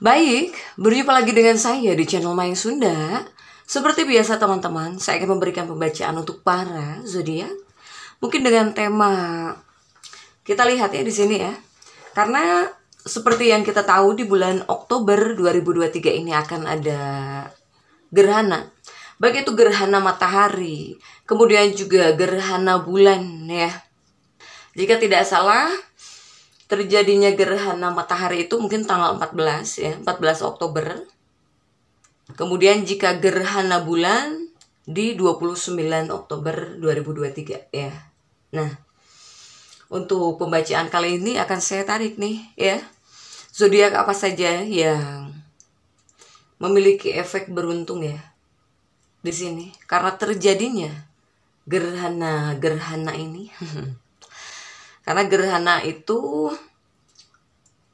Baik, berjumpa lagi dengan saya di channel Main Sunda. Seperti biasa teman-teman, saya akan memberikan pembacaan untuk para zodiak. Mungkin dengan tema kita lihat ya di sini ya. Karena seperti yang kita tahu di bulan Oktober 2023 ini akan ada gerhana. Baik itu gerhana matahari, kemudian juga gerhana bulan ya. Jika tidak salah, terjadinya gerhana matahari itu mungkin tanggal 14 ya, 14 Oktober. Kemudian jika gerhana bulan di 29 Oktober 2023 ya. Nah, untuk pembacaan kali ini akan saya tarik nih ya. Zodiak apa saja yang memiliki efek beruntung ya di sini karena terjadinya gerhana-gerhana ini. Karena gerhana itu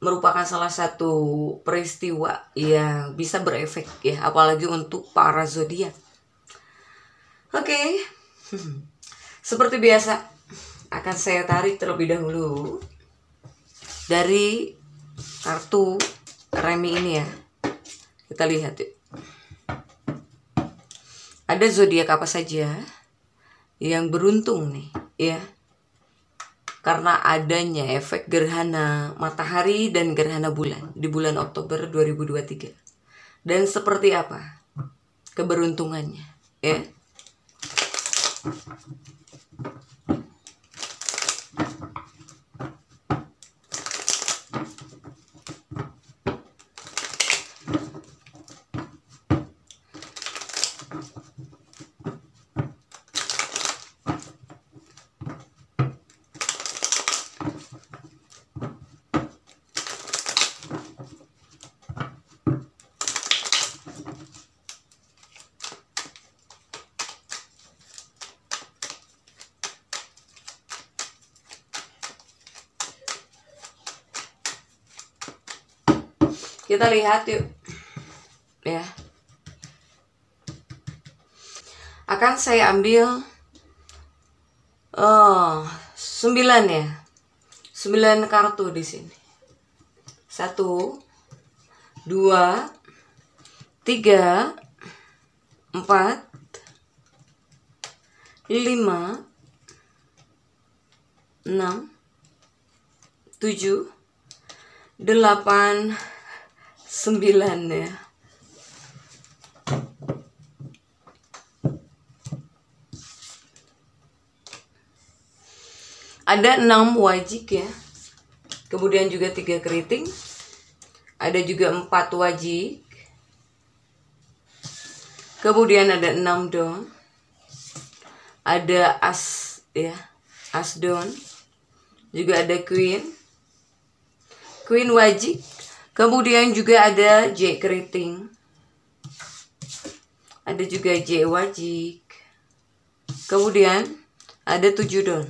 merupakan salah satu peristiwa yang bisa berefek ya, apalagi untuk para zodiak. Oke. Okay. Seperti biasa, akan saya tarik terlebih dahulu dari kartu remi ini ya. Kita lihat yuk. Ada zodiak apa saja yang beruntung nih, ya karena adanya efek gerhana matahari dan gerhana bulan di bulan Oktober 2023. Dan seperti apa keberuntungannya, ya? Kita lihat yuk. Ya. Akan saya ambil oh, eh, 9 ya. 9 kartu di sini. 1 2 3 empat lima enam tujuh delapan sembilan ya ada enam wajik ya kemudian juga tiga keriting ada juga empat wajik kemudian ada enam don ada as ya as don juga ada queen queen wajik Kemudian juga ada J keriting. Ada juga J wajik. Kemudian ada tujuh don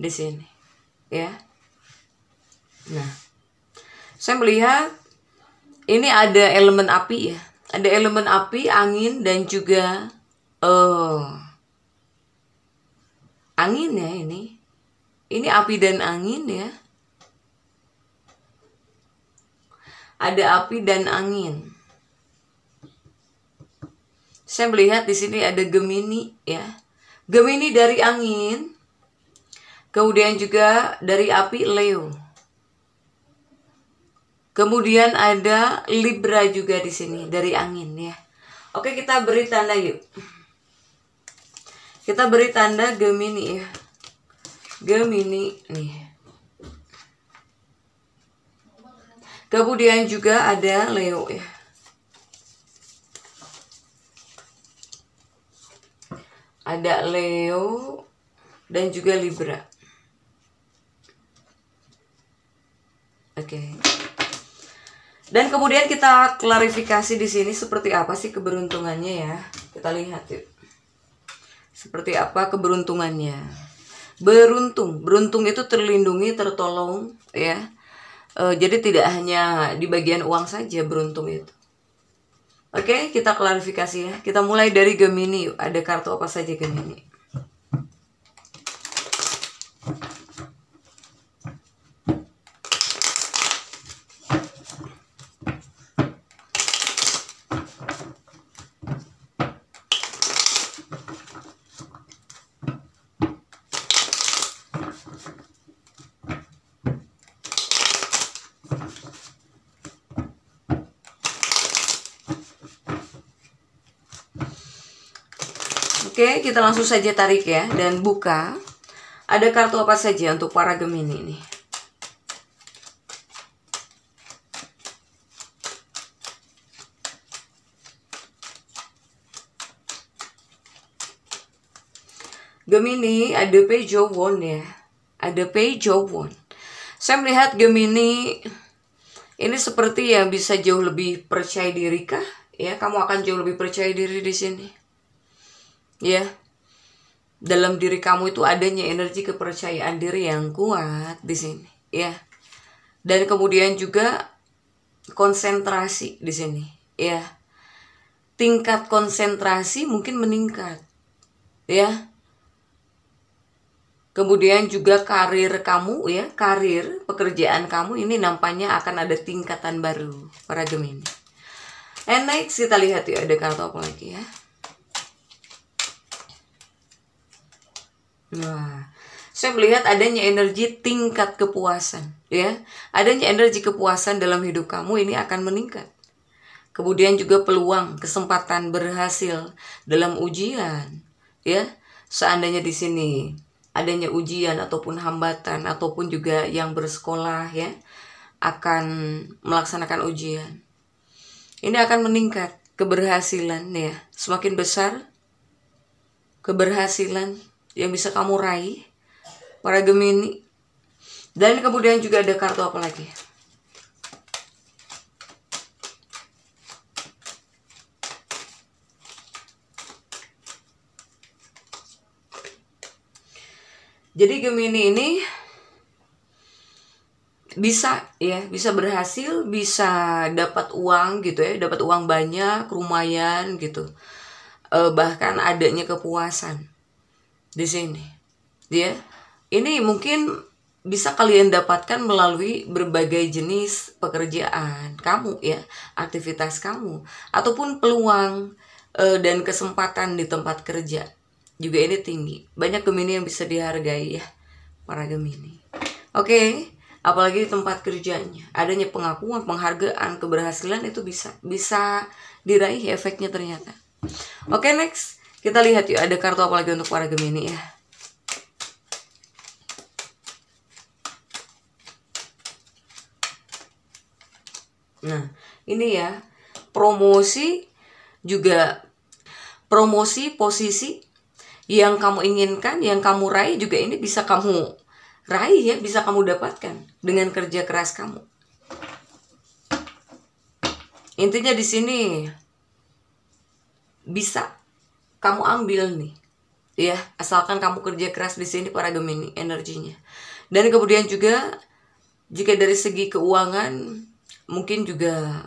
di sini. Ya. Nah. Saya melihat ini ada elemen api ya. Ada elemen api, angin dan juga uh, angin ya ini. Ini api dan angin ya. ada api dan angin. Saya melihat di sini ada Gemini ya. Gemini dari angin. Kemudian juga dari api Leo. Kemudian ada Libra juga di sini dari angin ya. Oke, kita beri tanda yuk. Kita beri tanda Gemini ya. Gemini nih. Kemudian juga ada Leo ya. Ada Leo dan juga Libra. Oke. Okay. Dan kemudian kita klarifikasi di sini seperti apa sih keberuntungannya ya. Kita lihat yuk. Seperti apa keberuntungannya. Beruntung, beruntung itu terlindungi, tertolong ya Uh, jadi tidak hanya di bagian uang saja beruntung itu. Oke, okay, kita klarifikasi ya. Kita mulai dari Gemini. Ada kartu apa saja Gemini? kita langsung saja tarik ya dan buka. Ada kartu apa saja untuk para Gemini nih? Gemini ada Page of one ya. Ada Page of one. Saya melihat Gemini ini seperti yang bisa jauh lebih percaya diri kah? Ya, kamu akan jauh lebih percaya diri di sini ya dalam diri kamu itu adanya energi kepercayaan diri yang kuat di sini ya dan kemudian juga konsentrasi di sini ya tingkat konsentrasi mungkin meningkat ya kemudian juga karir kamu ya karir pekerjaan kamu ini nampaknya akan ada tingkatan baru para Gemini and next kita lihat ya ada kartu apa lagi ya Wah, saya melihat adanya energi tingkat kepuasan, ya. Adanya energi kepuasan dalam hidup kamu ini akan meningkat. Kemudian juga peluang, kesempatan berhasil dalam ujian, ya. Seandainya di sini adanya ujian ataupun hambatan ataupun juga yang bersekolah ya akan melaksanakan ujian. Ini akan meningkat keberhasilan ya, semakin besar keberhasilan yang bisa kamu raih para Gemini dan kemudian juga ada kartu apa lagi Jadi Gemini ini bisa ya bisa berhasil bisa dapat uang gitu ya dapat uang banyak lumayan gitu eh, bahkan adanya kepuasan di sini dia ini mungkin bisa kalian dapatkan melalui berbagai jenis pekerjaan kamu ya aktivitas kamu ataupun peluang e, dan kesempatan di tempat kerja juga ini tinggi banyak gemini yang bisa dihargai ya para gemini oke okay? apalagi di tempat kerjanya adanya pengakuan penghargaan keberhasilan itu bisa bisa diraih efeknya ternyata oke okay, next kita lihat yuk ada kartu apa lagi untuk para Gemini ya. Nah, ini ya promosi juga promosi posisi yang kamu inginkan, yang kamu raih juga ini bisa kamu raih ya, bisa kamu dapatkan dengan kerja keras kamu. Intinya di sini bisa kamu ambil nih ya asalkan kamu kerja keras di sini para Gemini energinya dan kemudian juga jika dari segi keuangan mungkin juga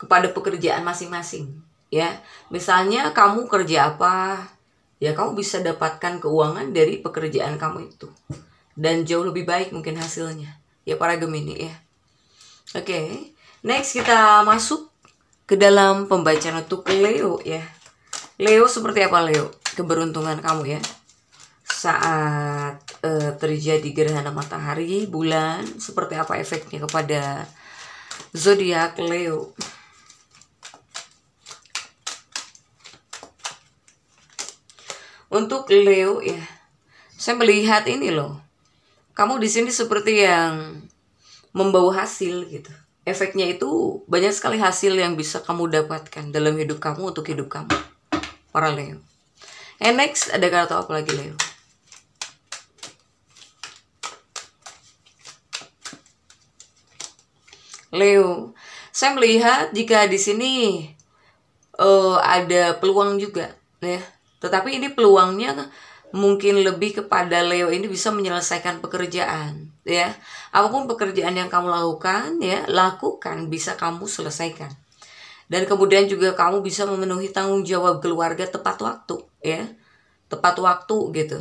kepada pekerjaan masing-masing ya misalnya kamu kerja apa ya kamu bisa dapatkan keuangan dari pekerjaan kamu itu dan jauh lebih baik mungkin hasilnya ya para Gemini ya oke okay. next kita masuk ke dalam pembacaan untuk Leo ya Leo seperti apa Leo? Keberuntungan kamu ya. Saat uh, terjadi gerhana matahari, bulan, seperti apa efeknya kepada zodiak Leo? Untuk Leo ya, saya melihat ini loh. Kamu di sini seperti yang membawa hasil gitu efeknya itu banyak sekali hasil yang bisa kamu dapatkan dalam hidup kamu untuk hidup kamu. Para iya. Leo. And eh, next ada kartu apa lagi Leo? Leo, saya melihat jika di sini uh, ada peluang juga, ya. Tetapi ini peluangnya mungkin lebih kepada Leo ini bisa menyelesaikan pekerjaan, ya. Apapun pekerjaan yang kamu lakukan, ya, lakukan bisa kamu selesaikan dan kemudian juga kamu bisa memenuhi tanggung jawab keluarga tepat waktu ya tepat waktu gitu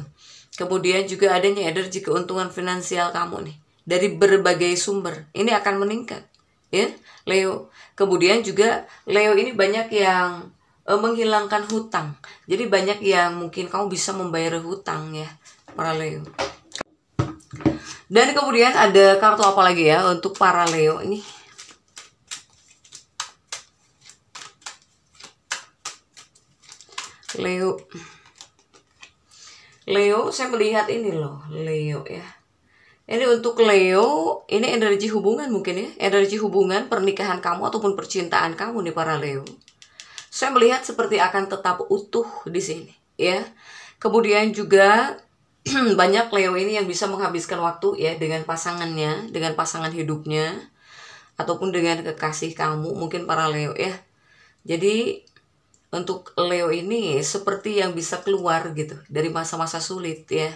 kemudian juga adanya energi keuntungan finansial kamu nih dari berbagai sumber ini akan meningkat ya Leo kemudian juga Leo ini banyak yang e, menghilangkan hutang jadi banyak yang mungkin kamu bisa membayar hutang ya para Leo dan kemudian ada kartu apa lagi ya untuk para Leo ini Leo Leo saya melihat ini loh Leo ya ini untuk Leo ini energi hubungan mungkin ya energi hubungan pernikahan kamu ataupun percintaan kamu nih para Leo saya melihat seperti akan tetap utuh di sini ya kemudian juga banyak Leo ini yang bisa menghabiskan waktu ya dengan pasangannya dengan pasangan hidupnya ataupun dengan kekasih kamu mungkin para Leo ya jadi untuk Leo ini seperti yang bisa keluar gitu dari masa-masa sulit ya.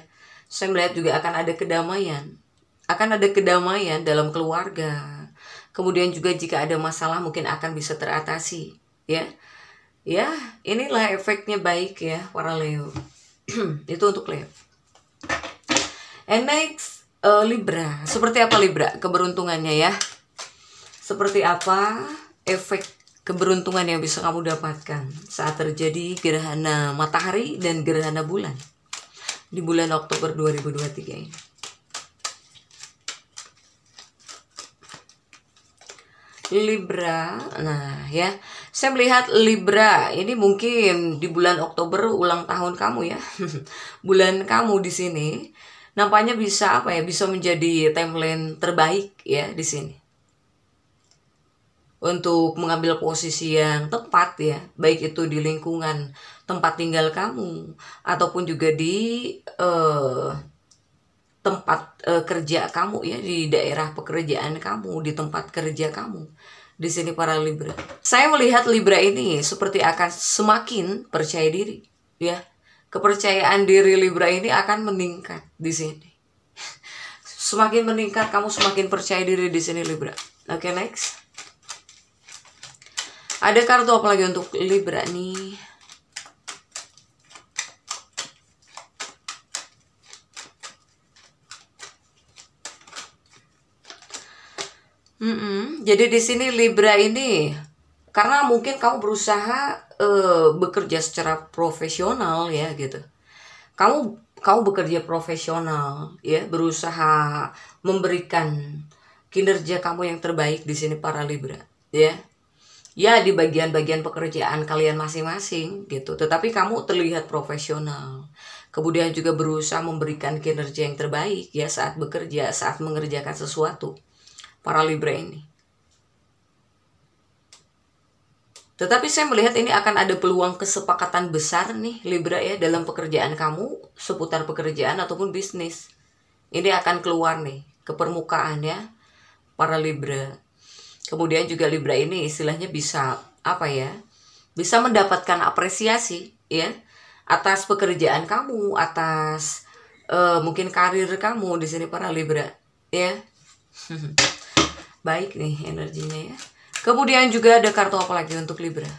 Saya melihat juga akan ada kedamaian. Akan ada kedamaian dalam keluarga. Kemudian juga jika ada masalah mungkin akan bisa teratasi ya. Ya, inilah efeknya baik ya para Leo. Itu untuk Leo. And next uh, Libra. Seperti apa Libra keberuntungannya ya? Seperti apa efek keberuntungan yang bisa kamu dapatkan saat terjadi gerhana matahari dan gerhana bulan di bulan Oktober 2023 ini. Libra, nah ya, saya melihat Libra ini mungkin di bulan Oktober ulang tahun kamu ya, bulan kamu di sini, nampaknya bisa apa ya, bisa menjadi timeline terbaik ya di sini untuk mengambil posisi yang tepat ya, baik itu di lingkungan tempat tinggal kamu ataupun juga di eh, tempat eh, kerja kamu ya, di daerah pekerjaan kamu, di tempat kerja kamu. Di sini para Libra. Saya melihat Libra ini seperti akan semakin percaya diri ya. Kepercayaan diri Libra ini akan meningkat di sini. Semakin meningkat kamu semakin percaya diri di sini Libra. Oke, okay, next. Ada kartu apalagi untuk Libra nih? Mm -mm. Jadi di sini Libra ini karena mungkin kamu berusaha uh, bekerja secara profesional ya gitu. Kamu kamu bekerja profesional ya, berusaha memberikan kinerja kamu yang terbaik di sini para Libra ya ya di bagian-bagian pekerjaan kalian masing-masing gitu tetapi kamu terlihat profesional kemudian juga berusaha memberikan kinerja yang terbaik ya saat bekerja saat mengerjakan sesuatu para libra ini Tetapi saya melihat ini akan ada peluang kesepakatan besar nih Libra ya dalam pekerjaan kamu seputar pekerjaan ataupun bisnis. Ini akan keluar nih ke permukaan ya para Libra. Kemudian juga Libra ini istilahnya bisa apa ya? Bisa mendapatkan apresiasi ya atas pekerjaan kamu, atas uh, mungkin karir kamu di sini para Libra ya. Baik nih energinya ya. Kemudian juga ada kartu apa lagi untuk Libra?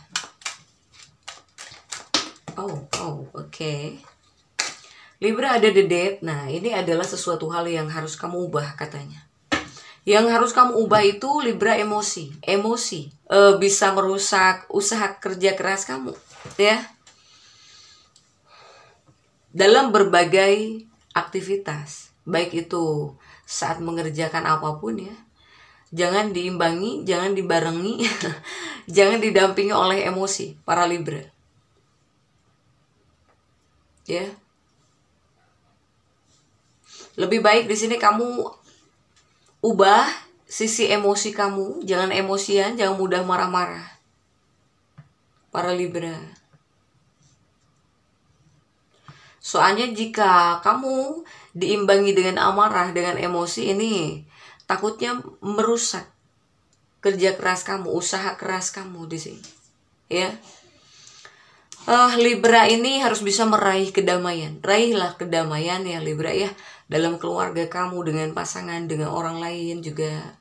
Oh, oh, oke. Okay. Libra ada the date. Nah, ini adalah sesuatu hal yang harus kamu ubah katanya. Yang harus kamu ubah itu Libra emosi. Emosi e, bisa merusak usaha kerja keras kamu, ya. Dalam berbagai aktivitas, baik itu saat mengerjakan apapun ya. Jangan diimbangi, jangan dibarengi, jangan didampingi oleh emosi para Libra. Ya. Lebih baik di sini kamu ubah sisi emosi kamu jangan emosian jangan mudah marah-marah para libra soalnya jika kamu diimbangi dengan amarah dengan emosi ini takutnya merusak kerja keras kamu usaha keras kamu di sini ya uh, Libra ini harus bisa meraih kedamaian. Raihlah kedamaian ya Libra ya dalam keluarga kamu, dengan pasangan, dengan orang lain juga.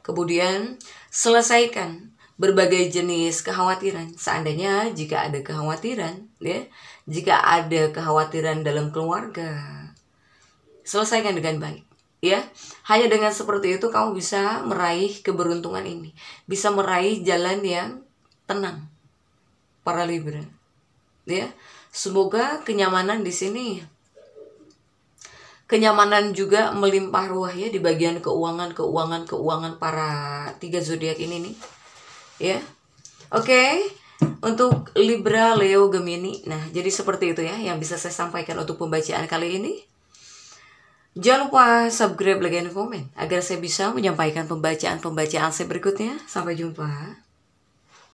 Kemudian, selesaikan berbagai jenis kekhawatiran. Seandainya jika ada kekhawatiran, ya, jika ada kekhawatiran dalam keluarga, selesaikan dengan baik. Ya, hanya dengan seperti itu kamu bisa meraih keberuntungan ini, bisa meraih jalan yang tenang. Para Libra, ya, semoga kenyamanan di sini kenyamanan juga melimpah ruah ya di bagian keuangan keuangan keuangan para tiga zodiak ini nih ya oke okay. untuk Libra Leo Gemini nah jadi seperti itu ya yang bisa saya sampaikan untuk pembacaan kali ini Jangan lupa subscribe, like, dan komen agar saya bisa menyampaikan pembacaan-pembacaan saya berikutnya. Sampai jumpa.